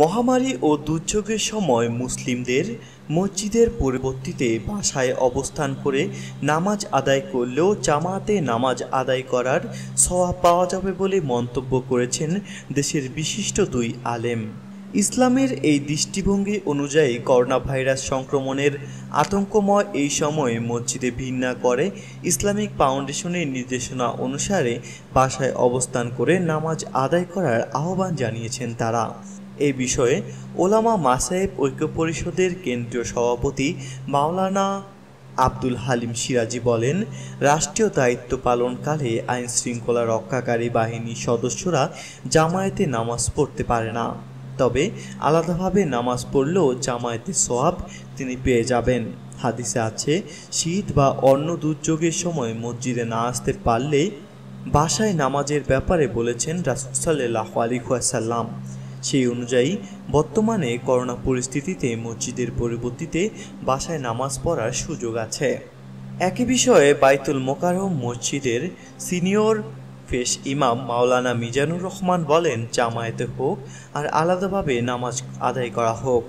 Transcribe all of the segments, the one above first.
মহামারী ও দুর্যোগের সময় মুসলিমদের মসজিদের পরিবর্তীতে বাসায় অবস্থান করে নামাজ আদায় করলেও জামাতে নামাজ আদায় করার সওয়াব পাওয়া যাবে বলে মন্তব্য করেছেন দেশের বিশিষ্ট দুই আলেম ইসলামের এই দৃষ্টিভঙ্গি অনুযায়ী করোনা ভাইরাস সংক্রমণের আতঙ্কময় এই সময়ে মসজিদে ভিন্না করে ইসলামিক ফাউন্ডেশনের নির্দেশনা অনুসারে বাসায় অবস্থান করে নামাজ আদায় করার আহ্বান জানিয়েছেন তারা এ বিষয়ে ওলামা মাসায়েব ঐক্য পরিষদের কেন্দ্রীয় সভাপতি মাওলানা আব্দুল হালিম সিরাজি বলেন রাষ্ট্রীয় দায়িত্ব পালনকালে আইন শৃঙ্খলা রক্ষাকারী বাহিনীর সদস্যরা জামায়াতে নামাজ পড়তে পারে না তবে আলাদাভাবে নামাজ পড়লেও জামায়াতে সোয়াব তিনি পেয়ে যাবেন হাদিসে আছে শীত বা অন্য দুর্যোগের সময় মসজিদে না আসতে পারলে বাসায় নামাজের ব্যাপারে বলেছেন রাসুসাল্লাহ সাল্লাহ আলী সেই অনুযায়ী বর্তমানে করোনা পরিস্থিতিতে মসজিদের পরিবর্তিতে বাসায় নামাজ পড়ার সুযোগ আছে একই বিষয়ে বাইতুল মোকারম মসজিদের সিনিয়র ফেস ইমাম মাওলানা মিজানুর রহমান বলেন জামায়াতে হোক আর আলাদাভাবে নামাজ আদায় করা হোক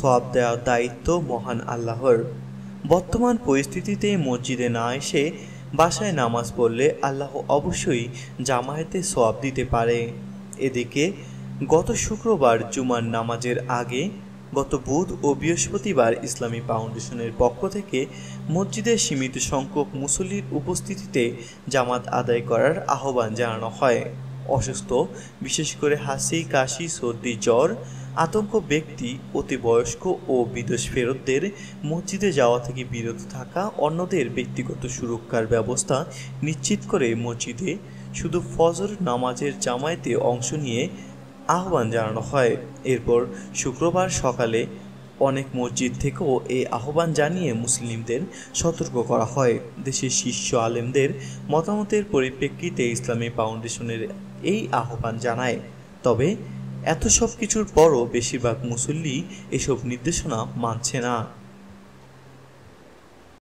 সব দেওয়ার দায়িত্ব মহান আল্লাহর বর্তমান পরিস্থিতিতে মসজিদে না এসে বাসায় নামাজ পড়লে আল্লাহ অবশ্যই জামায়াতে সব দিতে পারে এদিকে গত শুক্রবার জুমার নামাজের আগে গত বুধ ও বৃহস্পতিবার ইসলামী ফাউন্ডেশনের পক্ষ থেকে মসজিদের সীমিত সংখ্যক মুসল্লির উপস্থিতিতে জামাত আদায় করার আহ্বান জানানো হয় অসুস্থ বিশেষ করে হাসি কাশি সর্দি জ্বর আতঙ্ক ব্যক্তি অতিবয়স্ক ও বিদেশ ফেরতদের মসজিদে যাওয়া থেকে বিরত থাকা অন্যদের ব্যক্তিগত সুরক্ষার ব্যবস্থা নিশ্চিত করে মসজিদে শুধু ফজর নামাজের জামায়াতে অংশ নিয়ে আহ্বান জানানো হয় এরপর শুক্রবার সকালে অনেক মসজিদ থেকেও এই আহ্বান জানিয়ে মুসলিমদের সতর্ক করা হয় দেশের শীর্ষ আলেমদের মতামতের পরিপ্রেক্ষিতে ইসলামী ফাউন্ডেশনের এই আহ্বান জানায় তবে এত সব কিছুর পরও বেশিরভাগ মুসল্লি এসব নির্দেশনা মানছে না